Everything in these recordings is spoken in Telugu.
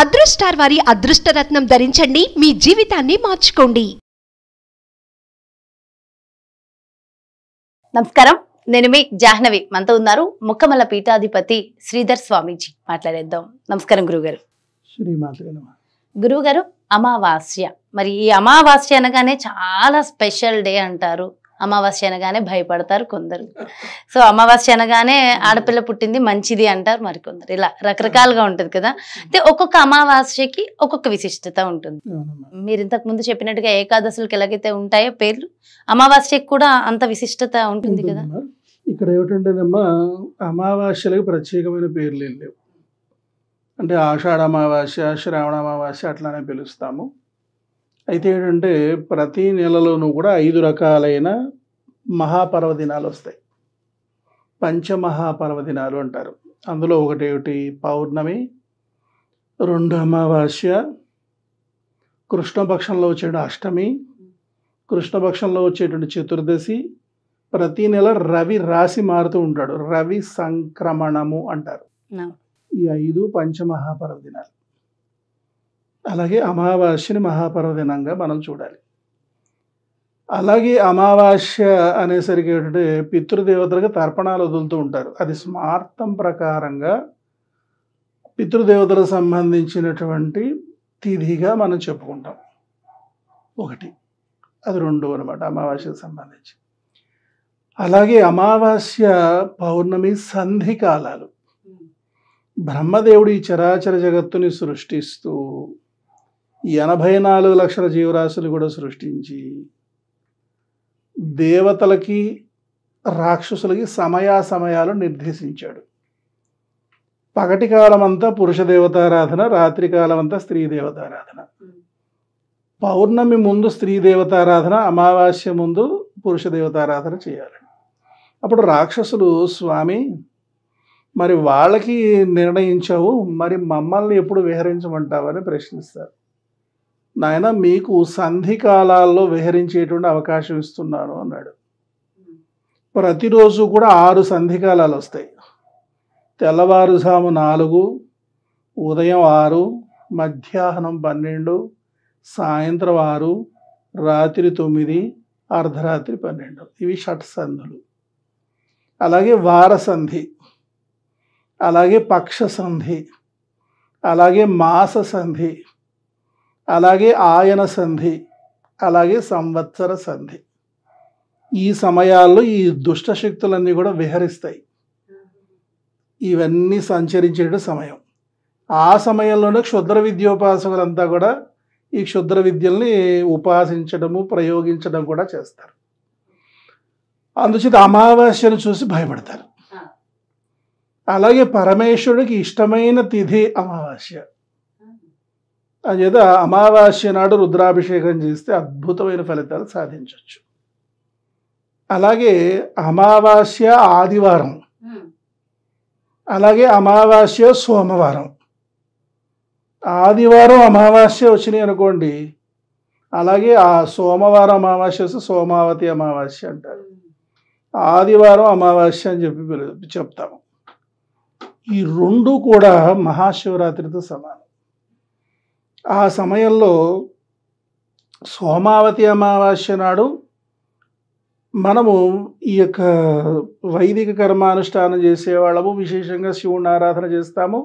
అదృష్టార్ వారి అదృష్టరత్నం ధరించండి మీ జీవితాన్ని మార్చుకోండి నమస్కారం నేను మీ జాహ్నవి మనతో ఉన్నారు ముక్కమల పీఠాధిపతి శ్రీధర్ స్వామీజీ మాట్లాడేద్దాం నమస్కారం గురుగారు గురువుగారు అమావాస్య మరి ఈ అమావాస్య అనగానే చాలా స్పెషల్ డే అంటారు అమావాస్య అనగానే భయపడతారు కొందరు సో అమావాస్య అనగానే ఆడపిల్ల పుట్టింది మంచిది అంటారు మరికొందరు ఇలా రకరకాలుగా ఉంటుంది కదా అంటే ఒక్కొక్క అమావాస్యకి ఒక్కొక్క విశిష్టత ఉంటుంది మీరు ఇంతకు ముందు చెప్పినట్టుగా ఏకాదశులకు ఎలాగైతే ఉంటాయో పేర్లు అమావాస్యకి కూడా అంత విశిష్టత ఉంటుంది కదా ఇక్కడ ఏమిటంటేనమ్మా అమావాస్యలకు ప్రత్యేకమైన పేర్లు లేవు అంటే ఆషాఢ అమావాస్య శ్రావణ అమావాస్య అట్లానే పిలుస్తాము అయితే ఏంటంటే ప్రతి నెలలోనూ కూడా ఐదు రకాలైన మహాపర్వదినాలు వస్తాయి పంచమహాపర్వదినాలు అంటారు అందులో ఒకటేమిటి పౌర్ణమి రెండు అమావాస్య కృష్ణపక్షంలో వచ్చేటువంటి అష్టమి కృష్ణపక్షంలో వచ్చేటువంటి చతుర్దశి ప్రతి నెల రవి రాశి మారుతూ ఉంటాడు రవి సంక్రమణము అంటారు ఈ ఐదు పంచమహాపర్వదినాలు అలాగే అమావాస్యని మహాపర్వదినంగా మనం చూడాలి అలాగే అమావాస్య అనేసరికి ఏంటంటే పితృదేవతలకు తర్పణాలు వదులుతూ ఉంటారు అది స్మార్థం ప్రకారంగా పితృదేవతలకు సంబంధించినటువంటి తిథిగా మనం చెప్పుకుంటాం ఒకటి అది రెండు అనమాట అమావాస్యకు సంబంధించి అలాగే అమావాస్య పౌర్ణమి సంధి కాలాలు బ్రహ్మదేవుడు ఈ చరాచర జగత్తుని సృష్టిస్తూ ఎనభై నాలుగు లక్షల జీవరాశులు కూడా సృష్టించి దేవతలకి రాక్షసులకి సమయాసమయాలు నిర్దేశించాడు పగటి కాలమంతా పురుష దేవతారాధన రాత్రి కాలమంతా స్త్రీ దేవతారాధన పౌర్ణమి ముందు స్త్రీ దేవతారాధన అమావాస్య ముందు పురుష దేవతారాధన చేయాలి అప్పుడు రాక్షసులు స్వామి మరి వాళ్ళకి నిర్ణయించావు మరి మమ్మల్ని ఎప్పుడు విహరించమంటావని ప్రశ్నిస్తారు నాయన మీకు సంధి కాలాల్లో విహరించేటువంటి అవకాశం ఇస్తున్నాను అన్నాడు ప్రతిరోజు కూడా ఆరు సంధికాలాలు వస్తాయి తెల్లవారుజాము నాలుగు ఉదయం ఆరు మధ్యాహ్నం పన్నెండు సాయంత్రం ఆరు రాత్రి తొమ్మిది అర్ధరాత్రి పన్నెండు ఇవి షట్ సంధులు అలాగే వారసంధి అలాగే పక్ష సంధి అలాగే మాస సంధి అలాగే ఆయన సంధి అలాగే సంవత్సర సంధి ఈ సమయాల్లో ఈ దుష్ట శక్తులన్నీ కూడా విహరిస్తాయి ఇవన్నీ సంచరించే సమయం ఆ సమయంలోనే క్షుద్ర విద్యోపాసకులంతా కూడా ఈ క్షుద్ర విద్యల్ని ఉపాసించడము ప్రయోగించడం కూడా చేస్తారు అందుచేత అమావాస్యను చూసి భయపడతారు అలాగే పరమేశ్వరుడికి ఇష్టమైన తిథి అమావాస్య అదేదో అమావాస్య నాడు రుద్రాభిషేకం చేస్తే అద్భుతమైన ఫలితాలు సాధించవచ్చు అలాగే అమావాస్య ఆదివారం అలాగే అమావాస్య సోమవారం ఆదివారం అమావాస్య వచ్చినాయి అనుకోండి అలాగే ఆ సోమవారం అమావాస్య సోమావతి అమావాస్య అంటారు ఆదివారం అమావాస్య అని చెప్పి చెప్తాము ఈ రెండు కూడా మహాశివరాత్రితో సమానం ఆ సమయంలో సోమావతి అమావాస్య నాడు మనము ఈ యొక్క వైదిక కర్మానుష్ఠానం చేసేవాళ్ళము విశేషంగా శివుణ్ణి ఆరాధన చేస్తాము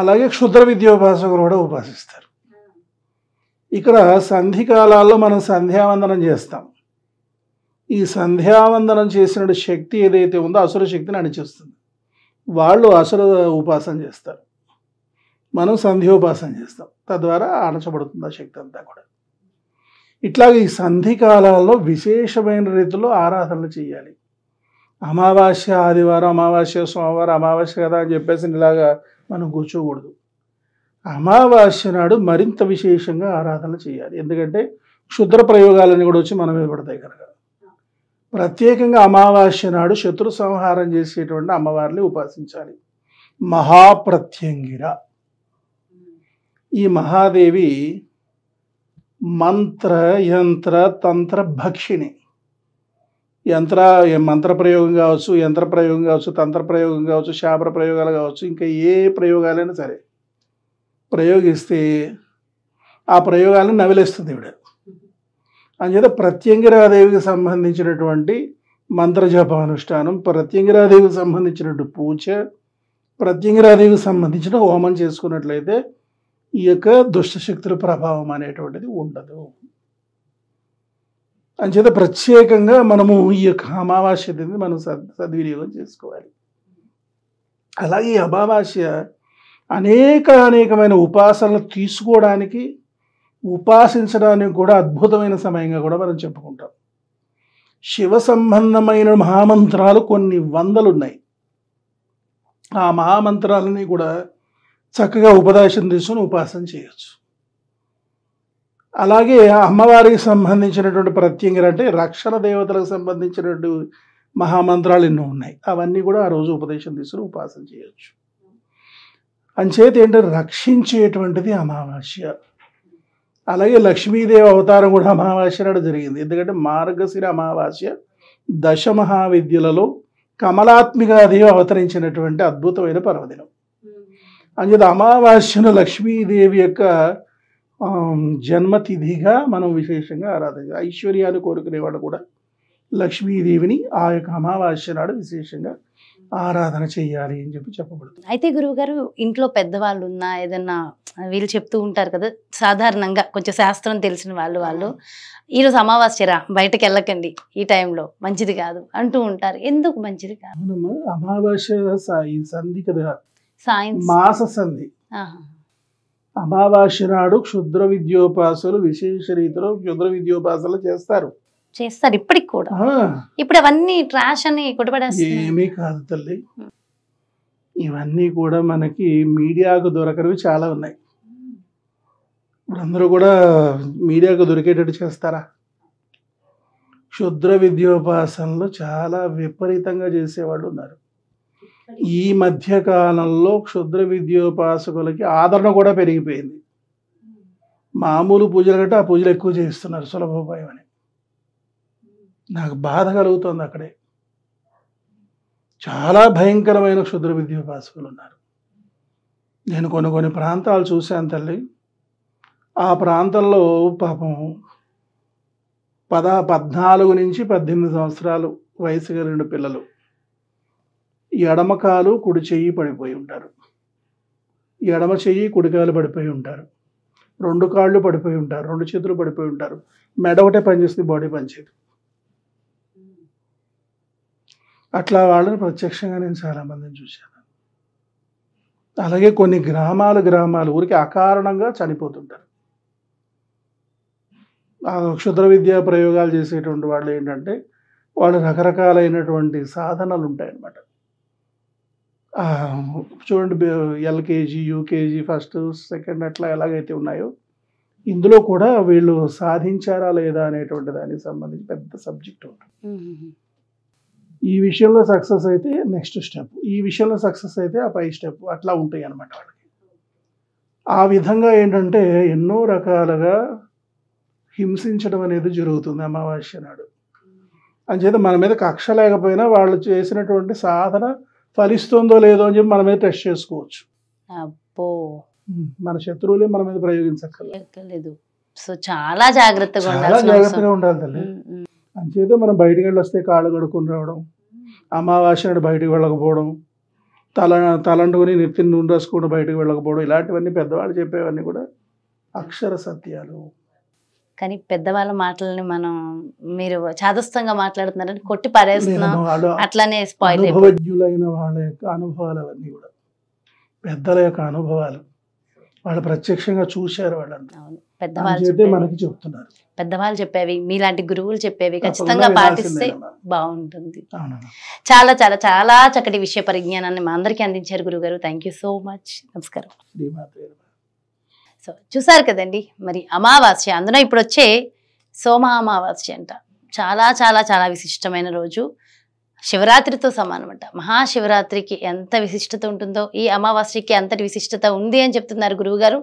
అలాగే క్షుద్ర విద్యోపాసకులు కూడా ఉపాసిస్తారు ఇక్కడ సంధికాలాల్లో మనం సంధ్యావందనం చేస్తాం ఈ సంధ్యావందనం చేసిన శక్తి ఏదైతే ఉందో అసుర శక్తిని అణిచేస్తుంది వాళ్ళు అసుర ఉపాసన చేస్తారు మనం సంధ్యోపాసన చేస్తాం తద్వారా ఆడచబడుతుంది ఆ శక్తి అంతా కూడా ఇట్లాగే ఈ సంధి కాలాల్లో విశేషమైన రీతిలో ఆరాధనలు చేయాలి అమావాస్య ఆదివారం అమావాస్య సోమవారం అమావాస్య కదా అని చెప్పేసి ఇలాగా మనం కూర్చోకూడదు అమావాస్య నాడు మరింత విశేషంగా ఆరాధన చేయాలి ఎందుకంటే క్షుద్ర ప్రయోగాలన్నీ కూడా వచ్చి మన మీద పడతాయి కనుక ప్రత్యేకంగా అమావాస్య నాడు శత్రు సంహారం చేసేటువంటి అమ్మవారిని ఉపాసించాలి మహాప్రత్యంగిర ఈ మహాదేవి మంత్ర యంత్ర తంత్ర భక్షిణి యంత్ర మంత్ర ప్రయోగం కావచ్చు యంత్ర ప్రయోగం కావచ్చు తంత్ర ప్రయోగం కావచ్చు శాబ్ర ప్రయోగాలు కావచ్చు ఇంకా ఏ ప్రయోగాలైనా సరే ప్రయోగిస్తే ఆ ప్రయోగాలను నవిలేస్తుంది ఇవిడ అంచేత ప్రత్యంగిరాదేవికి సంబంధించినటువంటి మంత్రజప అనుష్ఠానం ప్రత్యంగిరాదేవికి సంబంధించినటువంటి పూజ ప్రత్యంగిరాదేవికి సంబంధించిన హోమం చేసుకున్నట్లయితే ఈ యొక్క దుష్టశక్తుల ప్రభావం అనేటువంటిది ఉండదు అంచేత ప్రత్యేకంగా మనము ఈ యొక్క అమావాస్య మనం సద్ సద్వినియోగం చేసుకోవాలి అలాగే అమావాస్య అనేక అనేకమైన ఉపాసనలు తీసుకోవడానికి ఉపాసించడానికి కూడా అద్భుతమైన సమయంగా కూడా మనం చెప్పుకుంటాం శివ సంబంధమైన మహామంత్రాలు కొన్ని వందలు ఉన్నాయి ఆ మహామంత్రాలని కూడా చక్కగా ఉపదేశం తీసుకుని ఉపాసన చేయొచ్చు అలాగే అమ్మవారికి సంబంధించినటువంటి ప్రత్యంగా అంటే రక్షణ దేవతలకు సంబంధించినటువంటి మహామంత్రాలు ఎన్నో ఉన్నాయి అవన్నీ కూడా ఆ రోజు ఉపదేశం తీసుకుని ఉపాసన చేయొచ్చు అంచేత ఏంటంటే రక్షించేటువంటిది అమావాస్య అలాగే లక్ష్మీదేవి అవతారం కూడా అమావాస్య నాడు జరిగింది ఎందుకంటే మార్గశిర అమావాస్య దశ మహావిద్యలలో కమలాత్మికాదేవి అవతరించినటువంటి అద్భుతమైన పర్వదినం చెప్పి అమావాస్యన లక్ష్మీదేవి యొక్క జన్మతిథిగా మనం విశేషంగా ఆరాధన ఐశ్వర్యాన్ని కోరుకునేవాడు కూడా లక్ష్మీదేవిని ఆ యొక్క అమావాస్య నాడు విశేషంగా ఆరాధన చేయాలి అని చెప్పి చెప్పబడుతుంది అయితే గురువుగారు ఇంట్లో పెద్దవాళ్ళు ఉన్నా ఏదన్నా వీళ్ళు చెప్తూ ఉంటారు కదా సాధారణంగా కొంచెం శాస్త్రం తెలిసిన వాళ్ళు వాళ్ళు ఈరోజు అమావాస్యరా బయటకు వెళ్ళకండి ఈ టైంలో మంచిది కాదు అంటూ ఉంటారు ఎందుకు మంచిది కాదు అమావాస్య సంధి కదా మాస సంధి అమావాస్య నాడు క్షుద్ర విద్యోపాసలు విశేష రీతిలో క్షుద్ర విద్యోపాసలు చేస్తారు చేస్తారు ఇప్పటికి కూడా ఇప్పుడు అవన్నీ ట్రాష్ అని ఏమీ కాదు తల్లి hmm. ఇవన్నీ కూడా మనకి మీడియాకు దొరకనివి చాలా ఉన్నాయి అందరూ కూడా మీడియాకు దొరికేటట్టు చేస్తారా క్షుద్ర విద్యోపాసనలు చాలా విపరీతంగా చేసేవాళ్ళు ఉన్నారు ఈ మధ్య కాలంలో క్షుద్ర విద్యోపాసకులకి ఆదరణ కూడా పెరిగిపోయింది మామూలు పూజలు కంటే ఆ పూజలు ఎక్కువ చేస్తున్నారు సులభోపాయం అని నాకు బాధ కలుగుతుంది అక్కడే చాలా భయంకరమైన క్షుద్ర విద్యోపాసకులు ఉన్నారు నేను కొన్ని కొన్ని ప్రాంతాలు చూశాను తల్లి ఆ ప్రాంతంలో పాపం పద పద్నాలుగు నుంచి పద్దెనిమిది సంవత్సరాలు వయసు కలిగిన పిల్లలు ఎడమకాలు కుడి చెయ్యి పడిపోయి ఉంటారు ఎడమ చెయ్యి కుడికాయలు పడిపోయి ఉంటారు రెండు కాళ్ళు పడిపోయి ఉంటారు రెండు చేతులు పడిపోయి ఉంటారు మెడ ఒకటే పనిచేస్తుంది బాడీ పనిచేయదు అట్లా వాళ్ళని ప్రత్యక్షంగా నేను చాలామందిని చూశాను అలాగే కొన్ని గ్రామాలు గ్రామాలు ఊరికి అకారణంగా చనిపోతుంటారు క్షుద్ర విద్యా ప్రయోగాలు చేసేటువంటి వాళ్ళు ఏంటంటే వాళ్ళు రకరకాలైనటువంటి సాధనలు ఉంటాయన్నమాట చూడండి ఎల్కేజీ యూకేజీ ఫస్ట్ సెకండ్ అట్లా ఎలాగైతే ఉన్నాయో ఇందులో కూడా వీళ్ళు సాధించారా లేదా అనేటువంటి దానికి సంబంధించి పెద్ద సబ్జెక్ట్ ఉంటుంది ఈ విషయంలో సక్సెస్ అయితే నెక్స్ట్ స్టెప్ ఈ విషయంలో సక్సెస్ అయితే ఆ పై స్టెప్ అట్లా ఉంటాయి అనమాట వాళ్ళకి ఆ విధంగా ఏంటంటే ఎన్నో రకాలుగా హింసించడం అనేది జరుగుతుంది అమావాస్య నాడు అంచేత మన మీద కక్ష లేకపోయినా వాళ్ళు చేసినటువంటి సాధన ఫలిస్తుందో లేదో అని చెప్పి మన మీద టెస్ట్ చేసుకోవచ్చు అబ్బో మన శత్రువులే మన మీద ప్రయోగించక్కర్లేదు సో చాలా జాగ్రత్తగా జాగ్రత్తగా ఉండాలి తల్లి అంచేతే మనం బయటికి వెళ్ళి వస్తే కాళ్ళు కడుక్కుని రావడం అమావాస్య బయటికి వెళ్ళకపోవడం తల తలండుకుని నెత్తిని నూనె రాసుకుంటూ బయటకు వెళ్ళకపోవడం ఇలాంటివన్నీ పెద్దవాళ్ళు చెప్పేవన్నీ కూడా అక్షర సత్యాలు కానీ పెద్దవాళ్ళ మాటలని మనం మీరు చాదస్తంగా మాట్లాడుతున్నారని కొట్టి పారేస్తున్నాం అట్లానే స్పాయిల్ అనుభవజ్ఞులైన వాళ్ళ యొక్క అనుభవాలు అవన్నీ కూడా పెద్దల యొక్క అనుభవాలు వాళ్ళు ప్రత్యక్షంగా చూశారు వాళ్ళని పెద్దవాళ్ళు మనకి చెప్తున్నారు పెద్దవాళ్ళు చెప్పేవి మీలాంటి గురువులు చెప్పేవి ఖచ్చితంగా పాటిస్తే బాగుంటుంది చాలా చాలా చాలా చక్కటి విషయ పరిజ్ఞానాన్ని మా అందరికీ అందించారు గురుగారు థ్యాంక్ సో మచ్ నమస్కారం సో చూసారు కదండి మరి అమావాస్య అందున ఇప్పుడు వచ్చే సోమ అమావాస్య అంట చాలా చాలా చాలా విశిష్టమైన రోజు శివరాత్రితో సమానమంట మహాశివరాత్రికి ఎంత విశిష్టత ఉంటుందో ఈ అమావాస్యకి అంతటి విశిష్టత ఉంది అని చెప్తున్నారు గురువుగారు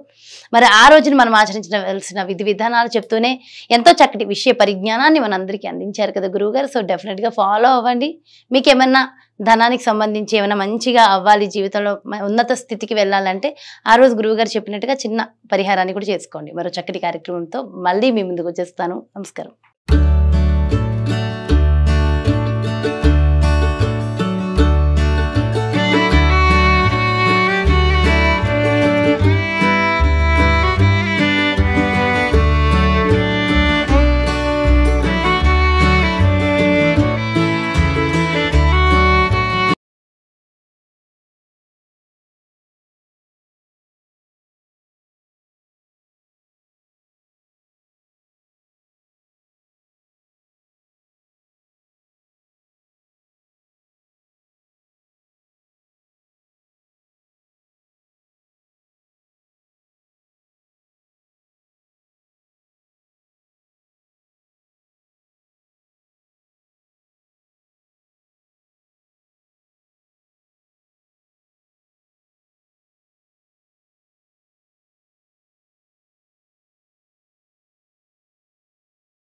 మరి ఆ రోజున మనం ఆచరించవలసిన విధి విధానాలు చెప్తూనే ఎంతో చక్కటి విషయ పరిజ్ఞానాన్ని మన అందరికీ అందించారు కదా గురువుగారు సో డెఫినెట్గా ఫాలో అవ్వండి మీకు ఏమన్నా ధనానికి సంబంధించి ఏమైనా మంచిగా అవ్వాలి జీవితంలో ఉన్నత స్థితికి వెళ్ళాలంటే ఆ రోజు గురువుగారు చెప్పినట్టుగా చిన్న పరిహారాన్ని కూడా చేసుకోండి మరో చక్కటి కార్యక్రమంతో మళ్ళీ మీ ముందుకు వచ్చేస్తాను నమస్కారం